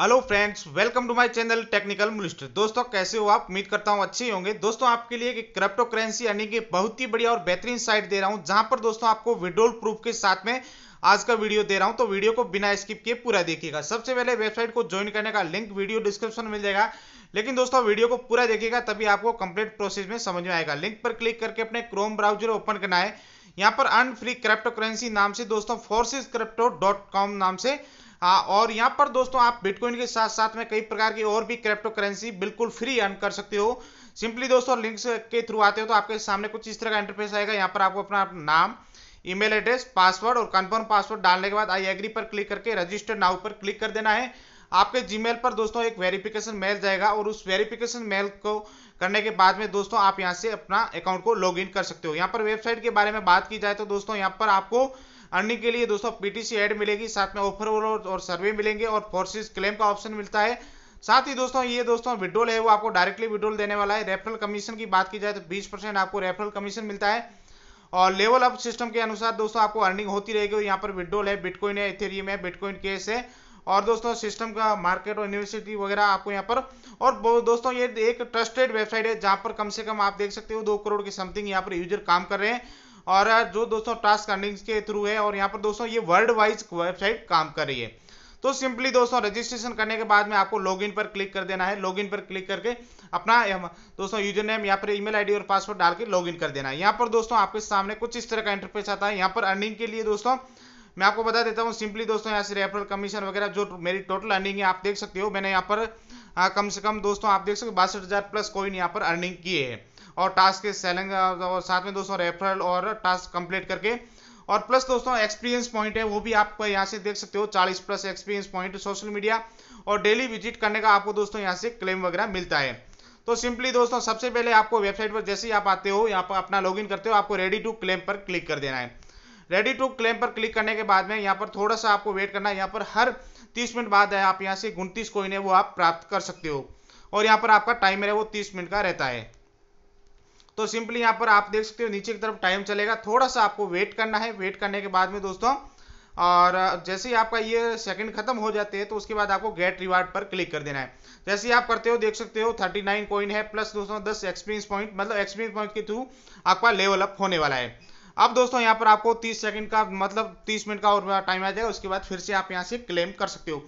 hello friends welcome to my channel technical minister दोस्तों कैसे हो आप उम्मीद करता हूं अच्छे होंगे दोस्तों आपके लिए एक क्रिप्टो करेंसी यानी कि बहुत ही बढ़िया और बेहतरीन साइट दे रहा हूं जहां पर दोस्तों आपको विड्रोल प्रूफ के साथ में आज का वीडियो दे रहा हूं तो वीडियो को बिना स्किप किए पूरा देखिएगा सबसे पहले वेबसाइट को ज्वाइन करने का लिंक वीडियो डिस्क्रिप्शन में मिल जाएगा लेकिन दोस्तों वीडियो को पूरा देखिएगा तभी आपको कंप्लीट प्रोसेस में समझ में आएगा लिंक पर क्लिक करके अपने क्रोम ब्राउजर ओपन करना है यहाँ पर फ्री क्रिप्टो करेंसी नाम से दोस्तों फोर्सिस क्रिप्टो डॉट कॉम नाम से आ, हाँ, और यहाँ पर दोस्तों आप बिटकॉइन के साथ साथ में कई प्रकार की और भी क्रिप्टो करेंसी बिल्कुल फ्री अर्न कर सकते हो सिंपली दोस्तों लिंक्स के थ्रू आते हो तो आपके सामने कुछ इस तरह का इंटरफेस आएगा यहाँ पर आपको अपना नाम ईमेल एड्रेस पासवर्ड और कन्फर्म पासवर्ड डालने के बाद आई एग्री पर क्लिक करके रजिस्टर नाउ पर क्लिक कर देना है आपके जीमेल पर दोस्तों एक वेरिफिकेशन मेल जाएगा और उस वेरिफिकेशन मेल को करने के बाद में दोस्तों आप यहाँ से अपना अकाउंट को लॉग इन कर सकते हो यहाँ पर वेबसाइट के बारे में बात की जाए तो दोस्तों यहाँ पर आपको अर्निंग के लिए दोस्तों पीटीसी एड मिलेगी साथ में ऑफर और सर्वे मिलेंगे और फोर्सेस क्लेम का ऑप्शन मिलता है साथ ही दोस्तों ये दोस्तों विड्रोल है वो आपको डायरेक्टली विड्रोल देने वाला है रेफरल कमीशन की बात की जाए तो 20 परसेंट आपको रेफरल कमीशन मिलता है और लेवल अप सिस्टम के अनुसार दोस्तों आपको अर्निंग होती रहेगी यहाँ पर विड्रोल है बिटकॉइन है इथेरियम है बिटकॉइन केस है और दोस्तों सिस्टम का मार्केट और यूनिवर्सिटी वगैरह आपको यहाँ पर और दोस्तों ये एक ट्रस्टेड वेबसाइट है जहाँ पर कम से कम आप देख सकते हो दो करोड़ के समथिंग यहाँ पर यूजर काम कर रहे हैं और जो दोस्तों टास्क अर्निंग के थ्रू है और यहाँ पर दोस्तों ये वर्ल्ड वाइज वेबसाइट काम कर रही है तो सिंपली दोस्तों रजिस्ट्रेशन करने के बाद में आपको लॉगिन पर क्लिक कर देना है लॉगिन पर क्लिक करके अपना दोस्तों यूजर नेम यहाँ पर ईमेल आईडी और पासवर्ड डाल के लॉगिन कर देना है यहाँ पर दोस्तों आपके सामने कुछ इस तरह का इंटरफेस आता है यहाँ पर अर्निंग के लिए दोस्तों मैं आपको बता देता हूँ सिंपली दोस्तों यहाँ से रेफरल कमीशन वगैरह जो मेरी टोटल अर्निंग है आप देख सकते हो मैंने यहाँ पर हाँ, कम से कम दोस्तों आप देख सकते हो बासठ प्लस कोइन यहाँ पर अर्निंग की है और टास्क के सेलिंग और साथ में दोस्तों रेफरल और टास्क कंप्लीट करके और प्लस दोस्तों एक्सपीरियंस पॉइंट है वो भी आप यहाँ से देख सकते हो 40 plus experience point social media और डेली विजिट करने का आपको दोस्तों यहाँ से क्लेम वगैरह मिलता है तो सिंपली दोस्तों सबसे पहले आपको वेबसाइट पर जैसे ही आप आते हो यहाँ पर अपना लॉग करते हो आपको रेडी टू क्लेम पर क्लिक कर देना है रेडी टू क्लेम पर क्लिक करने के बाद में यहाँ पर थोड़ा सा आपको वेट करना है यहाँ पर हर 30 मिनट बाद है आप यहाँ से उनतीस कोइन है वो आप प्राप्त कर सकते हो और यहाँ पर आपका टाइमर है वो 30 मिनट का रहता है तो सिंपली यहाँ पर आप देख सकते हो नीचे की तरफ टाइम चलेगा थोड़ा सा आपको वेट करना है वेट करने के बाद में दोस्तों और जैसे ही आपका ये सेकंड खत्म हो जाते हैं तो उसके बाद आपको गेट रिवार्ड पर क्लिक कर देना है जैसे ही आप करते हो देख सकते हो 39 कॉइन है प्लस दोस्तों 10 एक्सपीरियंस पॉइंट मतलब एक्सपीरियंस पॉइंट के थ्रू आपका लेवल अप होने वाला है अब दोस्तों यहाँ पर आपको 30 सेकंड का मतलब 30 मिनट का और टाइम आ जाएगा उसके बाद फिर से आप यहाँ से क्लेम कर सकते हो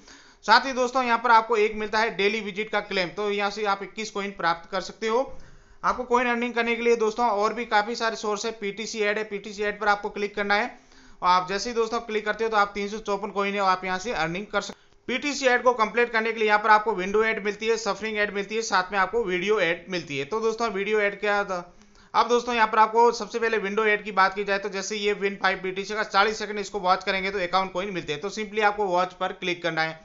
साथ ही दोस्तों यहाँ पर आपको एक मिलता है डेली विजिट का क्लेम तो यहाँ से आप इक्कीस कॉइन प्राप्त कर सकते हो आपको कोइन अर्निंग करने के लिए दोस्तों और भी काफ़ी सारे सोर्स है पीटीसी एड है पीटीसी एड पर आपको क्लिक करना है और आप जैसे ही दोस्तों क्लिक करते हो तो आप तीन सौ चौपन कोइन है आप यहाँ से अर्निंग कर सकते पीटीसी एड को कंप्लीट करने के लिए यहाँ पर आपको विंडो एड मिलती है सफरिंग एड मिलती है साथ में आपको वीडियो एड मिलती है तो दोस्तों वीडियो एड क्या अब दोस्तों यहाँ पर आपको सबसे पहले विंडो एड की बात की जाए तो जैसे ये विन फाइव बीटीसी का चालीस सेकंड इसको वॉच करेंगे तो अकाउंट कोइन मिलते हैं तो सिंपली आपको वॉच पर क्लिक करना है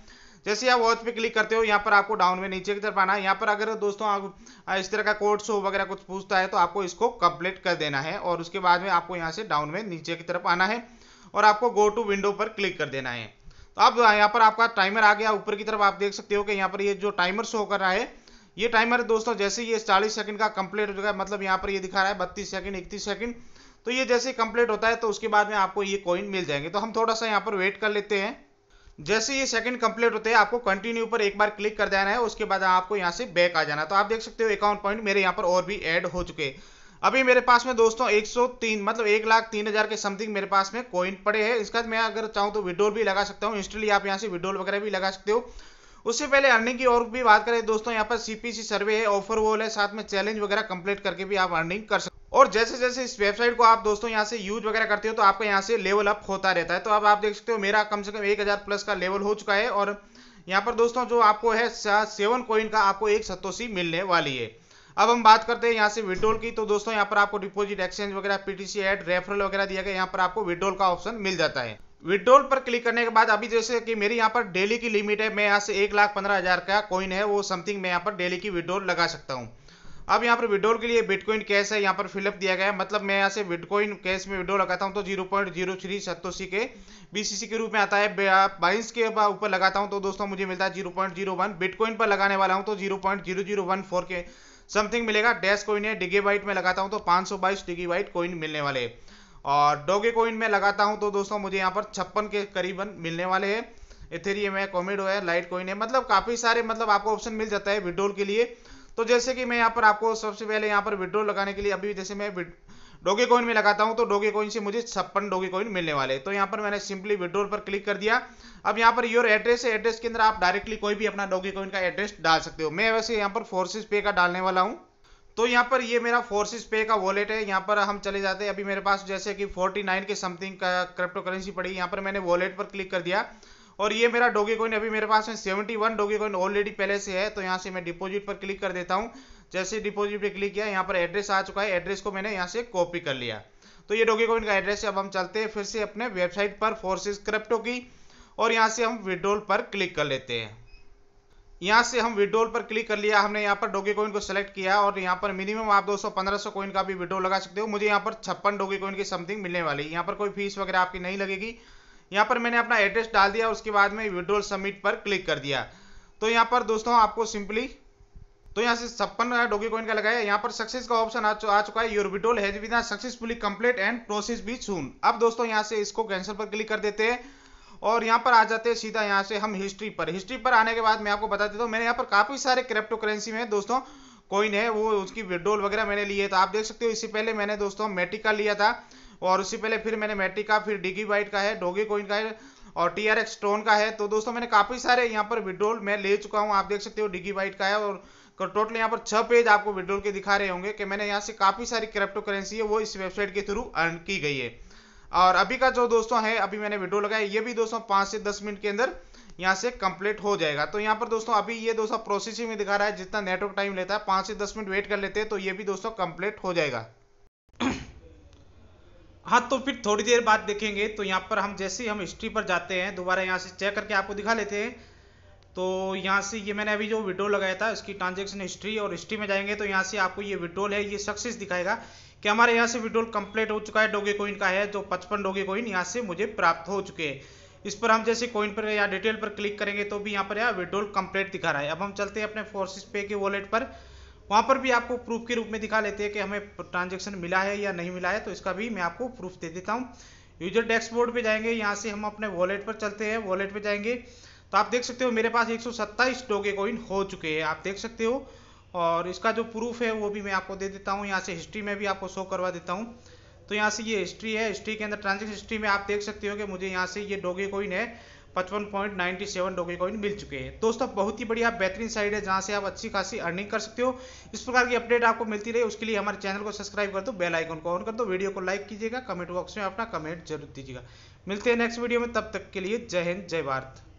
जैसे आप वॉच पे क्लिक करते हो यहाँ पर आपको डाउन में नीचे की तरफ आना है यहाँ पर अगर दोस्तों आप इस तरह का कोड शो वगैरह कुछ पूछता है तो आपको इसको कंप्लीट कर देना है और उसके बाद में आपको यहाँ से डाउन में नीचे की तरफ आना है और आपको गो टू विंडो पर क्लिक कर देना है तो आप यहाँ पर आपका टाइमर आ गया ऊपर की तरफ आप देख सकते हो कि यहाँ पर ये जो टाइमर शो कर रहा है ये टाइमर दोस्तों जैसे ये चालीस सेकंड का कंप्लीट हो जाएगा मतलब यहाँ पर ये दिखा रहा है बत्तीस सेकंड इकतीस सेकंड तो ये जैसे कंप्लीट होता है तो उसके बाद में आपको ये कॉइन मिल जाएंगे तो हम थोड़ा सा यहाँ पर वेट कर लेते हैं जैसे ये सेकंड कंप्लीट होते हैं आपको कंटिन्यू पर एक बार क्लिक कर देना है उसके बाद आपको यहाँ से बैक आ जाना तो आप देख सकते हो अकाउंट पॉइंट मेरे यहाँ पर और भी ऐड हो चुके अभी मेरे पास में दोस्तों 103 मतलब एक लाख तीन हज़ार के समथिंग मेरे पास में कॉइन पड़े हैं इसका मैं अगर चाहूँ तो विड्रोल भी लगा सकता हूँ इंस्टेंटली आप यहाँ से विड्रोल वगैरह भी लगा सकते हो उससे पहले अर्निंग की और भी बात करें दोस्तों यहाँ पर सीपीसी सर्वे है ऑफर वॉल है साथ में चैलेंज वगैरह कंप्लीट करके भी आप अर्निंग कर सकते और जैसे जैसे इस वेबसाइट को आप दोस्तों यहाँ से यूज वगैरह करते हो तो आपका यहाँ से लेवल अप होता रहता है तो अब आप देख सकते हो मेरा कम से कम एक हज़ार प्लस का लेवल हो चुका है और यहाँ पर दोस्तों जो आपको है सेवन कॉइन का आपको एक सत्तोसी मिलने वाली है अब हम बात करते हैं यहाँ से विड्रोल की तो दोस्तों यहाँ पर आपको डिपोजिट एक्सचेंज वगैरह पीटीसी एड रेफरल वगैरह दिया गया यहाँ पर आपको विड्रोल का ऑप्शन मिल जाता है विड्रोल पर क्लिक करने के बाद अभी जैसे कि मेरी यहाँ पर डेली की लिमिट है मैं यहाँ से एक लाख पंद्रह हज़ार का कॉइन है वो समथिंग मैं यहाँ पर डेली की विड्रोल लगा सकता हूँ अब यहाँ पर विड्रोल के लिए बिटकॉइन कैश है यहाँ पर फिलअप दिया गया है मतलब मैं यहाँ से बिटकॉइन कैश में विड्रो लगाता हूँ तो zero point zero three satoshi के बीसीसी के रूप में आता है बाइंस के ऊपर लगाता हूँ तो दोस्तों मुझे मिलता है zero point zero one bitcoin पर लगाने वाला हूँ तो zero point zero zero one four के समथिंग मिलेगा डैश कोइन है डिगे वाइट में लगाता हूँ तो पाँच सौ बाईस डिगे वाइट कोइन मिलने वाले और डोगे कॉइन में लगाता हूँ तो दोस्तों मुझे यहाँ पर छप्पन के करीबन मिलने वाले है इथेरियम है कॉमेडो है लाइट कोइन है मतलब काफ़ी सारे मतलब आपको ऑप्शन मिल जाता है विड्रोल के लिए तो जैसे कि मैं यहाँ पर आपको सबसे पहले यहाँ पर विड्रो लगाने के लिए अभी जैसे मैं डोगे कॉइन में लगाता हूँ तो डोगे कॉइन से मुझे छप्पन डोगे कॉइन मिलने वाले तो यहाँ पर मैंने सिंपली विड्रोल पर क्लिक कर दिया अब यहाँ पर योर एड्रेस है एड्रेस के अंदर आप डायरेक्टली कोई भी अपना डोगे कॉइन का एड्रेस डाल सकते हो मैं वैसे यहाँ पर फोर्सेस पे का डालने वाला हूँ तो यहाँ पर ये मेरा फोर्सेस पे का वॉलेट है यहाँ पर हम चले जाते हैं अभी मेरे पास जैसे कि 49 के समथिंग का क्रिप्टो करेंसी पड़ी यहाँ पर मैंने वॉलेट पर क्लिक कर दिया और ये मेरा डोगे कोइन अभी मेरे पास में seventy one dogecoin already पहले से है तो यहाँ से मैं डिपॉजिट पर क्लिक कर देता हूँ जैसे डिपॉजिट पर क्लिक किया यहाँ पर एड्रेस आ चुका है एड्रेस को मैंने यहाँ से कॉपी कर लिया तो ये डोगे कोइन का एड्रेस है अब हम चलते हैं फिर से अपने वेबसाइट पर फोर्सेज क्रिप्टो की और यहाँ से हम विड्रोल पर क्लिक कर लेते हैं यहाँ से हम विड्रोल पर क्लिक कर लिया हमने यहाँ पर डोगे कोइन को सिलेक्ट किया और यहाँ पर मिनिमम आप 200 1500 कोइन का भी विड्रो लगा सकते हो मुझे यहाँ पर छप्पन डोगे कोइन की समथिंग मिलने वाली यहाँ पर कोई फीस वगैरह आपकी नहीं लगेगी यहाँ पर मैंने अपना एड्रेस डाल दिया उसके बाद में विड्रोल सबमिट पर क्लिक कर दिया तो यहाँ पर दोस्तों आपको सिंपली तो यहाँ से छप्पन डोगी कॉइन का लगाया यहाँ पर सक्सेस का ऑप्शन आ, चु, आ चुका है your withdrawal has been successfully complete and process भी सुन अब दोस्तों यहाँ से इसको कैंसिल पर क्लिक कर देते हैं और यहाँ पर आ जाते हैं सीधा यहाँ से हम हिस्ट्री पर हिस्ट्री पर आने के बाद मैं आपको बता देता हूँ मैंने यहाँ पर काफ़ी सारे क्रिप्टो करेंसी में दोस्तों कॉइन है वो उसकी विड्रोल वगैरह मैंने लिए तो आप देख सकते हो इससे पहले मैंने दोस्तों मेटिक का लिया था और उससे पहले फिर मैंने मेट्रिक का फिर डिगी वाइट का है डोगी कोइन का है और टी आर एक्स का है तो दोस्तों मैंने काफ़ी सारे यहाँ पर विड्रोल मैं ले चुका हूँ आप देख सकते हो डिगी वाइट का है और टोटल यहाँ पर छह पेज आपको विड्रोल के दिखा रहे होंगे कि मैंने यहाँ से काफ़ी सारी क्रिप्टो करेंसी है वो इस वेबसाइट के थ्रू अर्न की गई है और अभी का जो दोस्तों है अभी मैंने विड्रो लगाया ये भी दोस्तों पांच से दस मिनट के अंदर यहाँ से कंप्लीट हो जाएगा तो यहाँ पर दोस्तों अभी ये दोस्तों प्रोसेसिंग में दिखा रहा है जितना नेटवर्क टाइम लेता है पांच से दस मिनट वेट कर लेते हैं तो ये भी दोस्तों कंप्लीट हो जाएगा हाँ तो फिर थोड़ी देर बाद देखेंगे तो यहाँ पर हम जैसे ही हम हिस्ट्री पर जाते हैं दोबारा यहाँ से चेक करके आपको दिखा लेते हैं तो यहाँ से ये मैंने अभी जो विड्रो लगाया था इसकी ट्रांजेक्शन हिस्ट्री और हिस्ट्री में जाएंगे तो यहाँ से आपको ये विड्रोल है ये सक्सेस दिखाएगा कि हमारे यहाँ से विड्रोल कम्प्लीट हो चुका है डोगे कोइन का है जो पचपन डोगे कोइन यहाँ से मुझे प्राप्त हो चुके हैं इस पर हम जैसे कोइन पर या डिटेल पर क्लिक करेंगे तो भी यहाँ पर यहाँ विड्रोल कंप्लीट दिखा रहा है अब हम चलते हैं अपने फोर्सिस पे के वॉलेट पर वहां पर भी आपको प्रूफ के रूप में दिखा लेते हैं कि हमें ट्रांजेक्शन मिला है या नहीं मिला है तो इसका भी मैं आपको प्रूफ दे देता हूँ यूजर डैशबोर्ड पे जाएंगे यहाँ से हम अपने वॉलेट पर चलते हैं वॉलेट पे जाएंगे तो आप देख सकते हो मेरे पास एक सौ सत्ताईस टोके कॉइन हो चुके हैं आप देख सकते हो और इसका जो प्रूफ है वो भी मैं आपको दे देता हूँ यहाँ से हिस्ट्री में भी आपको शो करवा देता हूँ तो यहाँ से ये हिस्ट्री है हिस्ट्री के अंदर ट्रांजेक्शन हिस्ट्री में आप देख सकते हो कि मुझे यहाँ से ये डोगे कोइन है पचपन पॉइंट सेवन डोगे कॉइन मिल चुके हैं दोस्तों बहुत ही बढ़िया बेहतरीन साइड है जहां से आप अच्छी खासी अर्निंग कर सकते हो इस प्रकार की अपडेट आपको मिलती रहे उसके लिए हमारे चैनल को सब्सक्राइब कर दो बेल आइकन को ऑन कर दो वीडियो को लाइक कीजिएगा कमेंट बॉक्स में अपना कमेंट जरूर दीजिएगा मिलते हैं नेक्स्ट वीडियो में तब तक के लिए जय हिंद जय भारत